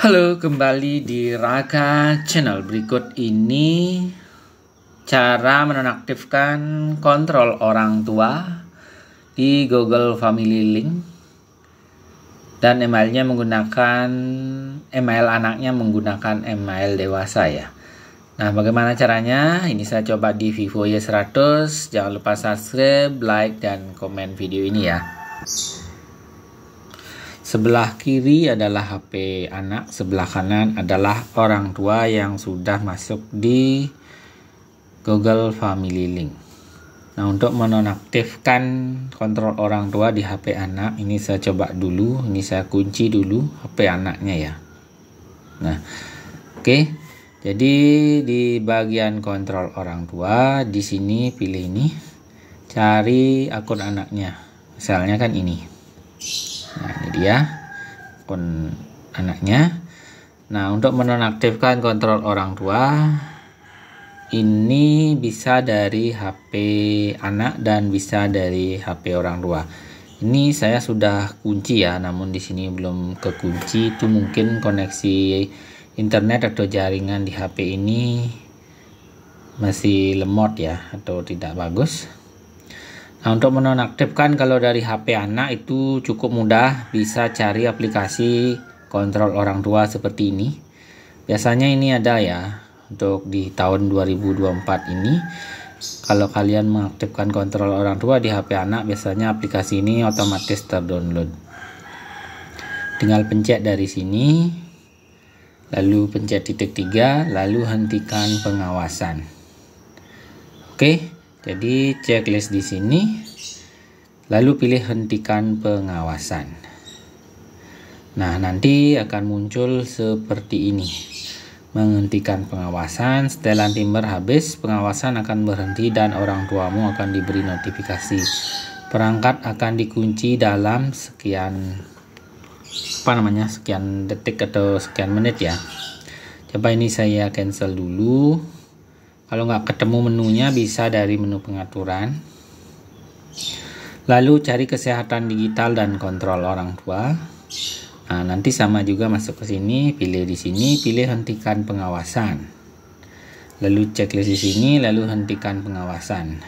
Halo, kembali di Raka Channel. Berikut ini cara menonaktifkan kontrol orang tua di Google Family Link dan emailnya menggunakan email anaknya menggunakan email dewasa ya. Nah, bagaimana caranya? Ini saya coba di Vivo Y100. Jangan lupa subscribe, like, dan komen video ini ya. Sebelah kiri adalah HP anak, sebelah kanan adalah orang tua yang sudah masuk di Google Family Link. Nah, untuk menonaktifkan kontrol orang tua di HP anak, ini saya coba dulu, ini saya kunci dulu HP anaknya ya. Nah, oke. Okay. Jadi di bagian kontrol orang tua, di sini pilih ini. Cari akun anaknya. Misalnya kan ini. Nah, ini dia akun anaknya. Nah, untuk menonaktifkan kontrol orang tua ini bisa dari HP anak dan bisa dari HP orang tua. Ini saya sudah kunci ya, namun di sini belum kekunci. Itu mungkin koneksi internet atau jaringan di HP ini masih lemot ya atau tidak bagus. Nah, untuk menonaktifkan kalau dari HP anak itu cukup mudah, bisa cari aplikasi kontrol orang tua seperti ini. Biasanya ini ada ya untuk di tahun 2024 ini. Kalau kalian mengaktifkan kontrol orang tua di HP anak, biasanya aplikasi ini otomatis terdownload. Tinggal pencet dari sini, lalu pencet titik tiga, lalu hentikan pengawasan. Oke. Okay jadi checklist di sini lalu pilih hentikan pengawasan. Nah, nanti akan muncul seperti ini. Menghentikan pengawasan, setelan timber habis, pengawasan akan berhenti dan orang tuamu akan diberi notifikasi. Perangkat akan dikunci dalam sekian apa namanya? sekian detik atau sekian menit ya. Coba ini saya cancel dulu. Kalau nggak ketemu menunya bisa dari menu pengaturan. Lalu cari kesehatan digital dan kontrol orang tua. Nah, nanti sama juga masuk ke sini, pilih di sini, pilih hentikan pengawasan. Lalu checklist di sini, lalu hentikan pengawasan.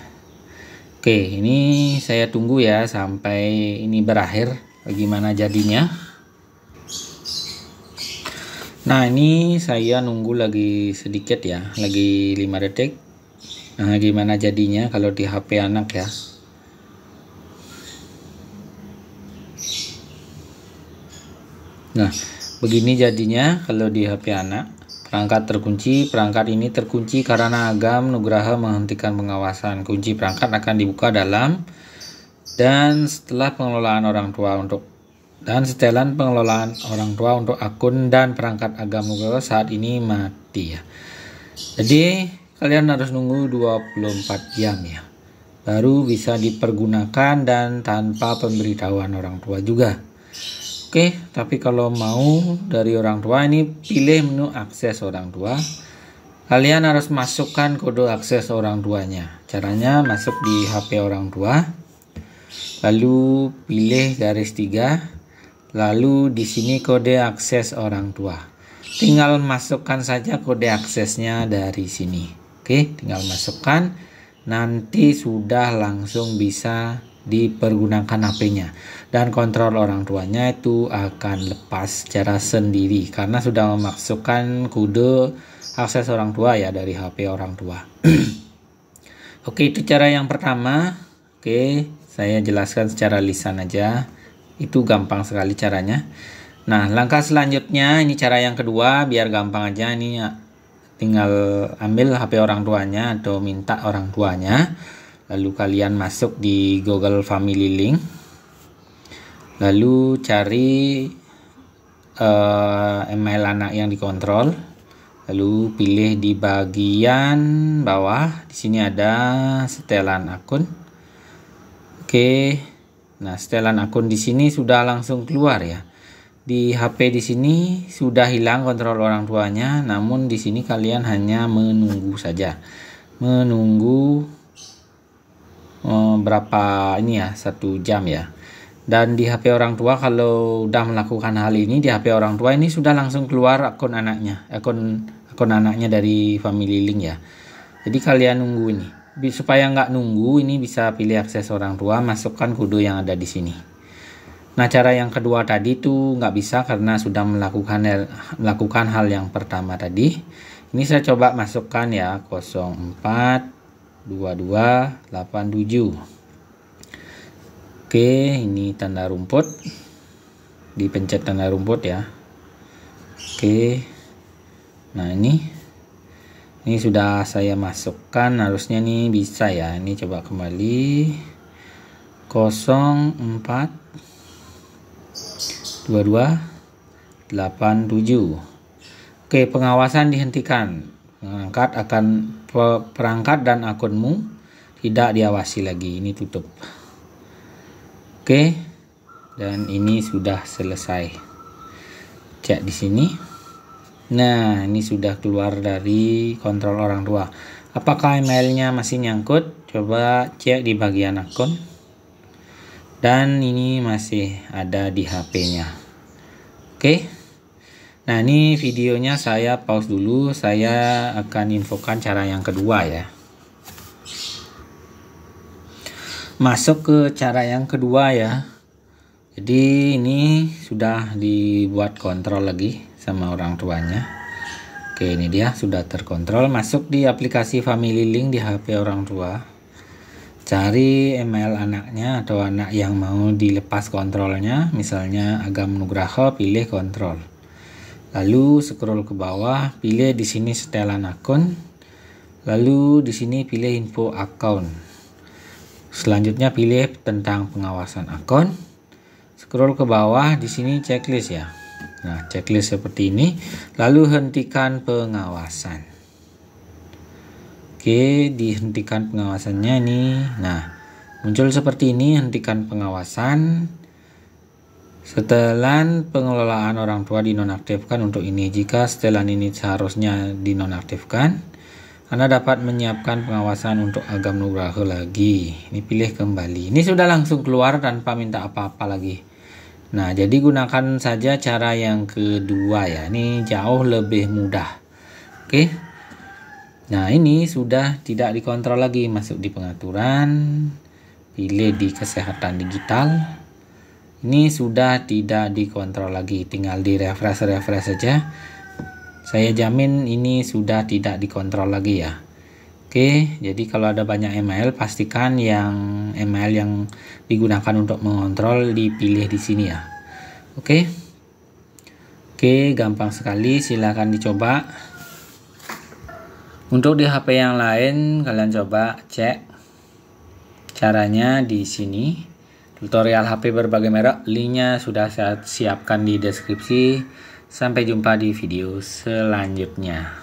Oke, ini saya tunggu ya sampai ini berakhir bagaimana jadinya. Nah ini saya nunggu lagi sedikit ya, lagi 5 detik. Nah, gimana jadinya kalau di HP anak ya? Nah begini jadinya kalau di HP anak. Perangkat terkunci, perangkat ini terkunci karena agam nugraha menghentikan pengawasan. Kunci perangkat akan dibuka dalam dan setelah pengelolaan orang tua untuk dan setelan pengelolaan orang tua untuk akun dan perangkat agama Google saat ini mati ya. Jadi kalian harus nunggu 24 jam ya. Baru bisa dipergunakan dan tanpa pemberitahuan orang tua juga. Oke, tapi kalau mau dari orang tua ini pilih menu akses orang tua. Kalian harus masukkan kode akses orang tuanya. Caranya masuk di HP orang tua. Lalu pilih garis 3 Lalu di sini kode akses orang tua. Tinggal masukkan saja kode aksesnya dari sini. Oke, tinggal masukkan. Nanti sudah langsung bisa dipergunakan HP-nya dan kontrol orang tuanya itu akan lepas secara sendiri karena sudah memasukkan kode akses orang tua ya dari HP orang tua. Oke, itu cara yang pertama. Oke, saya jelaskan secara lisan aja. Itu gampang sekali caranya. Nah, langkah selanjutnya ini cara yang kedua biar gampang aja ini ya. tinggal ambil HP orang tuanya atau minta orang tuanya. Lalu kalian masuk di Google Family Link. Lalu cari uh, email anak yang dikontrol. Lalu pilih di bagian bawah. Di sini ada setelan akun. Oke. Okay Nah, setelan akun di sini sudah langsung keluar ya. Di HP di sini sudah hilang kontrol orang tuanya, namun di sini kalian hanya menunggu saja. Menunggu eh, berapa ini ya, satu jam ya. Dan di HP orang tua kalau sudah melakukan hal ini di HP orang tua ini sudah langsung keluar akun anaknya, akun akun anaknya dari Family Link ya. Jadi kalian nunggu ini supaya nggak nunggu ini bisa pilih akses orang tua masukkan kode yang ada di sini nah cara yang kedua tadi tuh nggak bisa karena sudah melakukan melakukan hal yang pertama tadi ini saya coba masukkan ya 04 22 87 oke ini tanda rumput dipencet tanda rumput ya oke nah ini ini sudah saya masukkan harusnya nih bisa ya ini coba kembali 04 22 87 oke pengawasan dihentikan perangkat akan perangkat dan akunmu tidak diawasi lagi ini tutup oke dan ini sudah selesai cek di sini Nah, ini sudah keluar dari kontrol orang tua. Apakah emailnya masih nyangkut? Coba cek di bagian akun. Dan ini masih ada di HP-nya. Oke. Nah, ini videonya saya pause dulu. Saya akan infokan cara yang kedua ya. Masuk ke cara yang kedua ya jadi ini sudah dibuat kontrol lagi sama orang tuanya oke ini dia sudah terkontrol masuk di aplikasi family link di HP orang tua cari email anaknya atau anak yang mau dilepas kontrolnya misalnya Agam Nugraha pilih kontrol lalu scroll ke bawah pilih di sini setelan akun lalu di sini pilih info akun. selanjutnya pilih tentang pengawasan akun Scroll ke bawah, di sini checklist ya. Nah, checklist seperti ini, lalu hentikan pengawasan. Oke, dihentikan pengawasannya nih. Nah, muncul seperti ini, hentikan pengawasan. Setelan pengelolaan orang tua dinonaktifkan untuk ini. Jika setelan ini seharusnya dinonaktifkan, anda dapat menyiapkan pengawasan untuk agam nugraha lagi. Ini pilih kembali. Ini sudah langsung keluar tanpa minta apa-apa lagi. Nah, jadi gunakan saja cara yang kedua ya. Ini jauh lebih mudah. Oke. Nah, ini sudah tidak dikontrol lagi masuk di pengaturan, pilih di kesehatan digital. Ini sudah tidak dikontrol lagi, tinggal di refresh refresh saja. Saya jamin ini sudah tidak dikontrol lagi ya. Oke, jadi kalau ada banyak ML, pastikan yang ML yang digunakan untuk mengontrol dipilih di sini ya. Oke, oke, gampang sekali. Silahkan dicoba. Untuk di HP yang lain, kalian coba cek caranya di sini. Tutorial HP berbagai merek, linknya sudah saya siapkan di deskripsi. Sampai jumpa di video selanjutnya.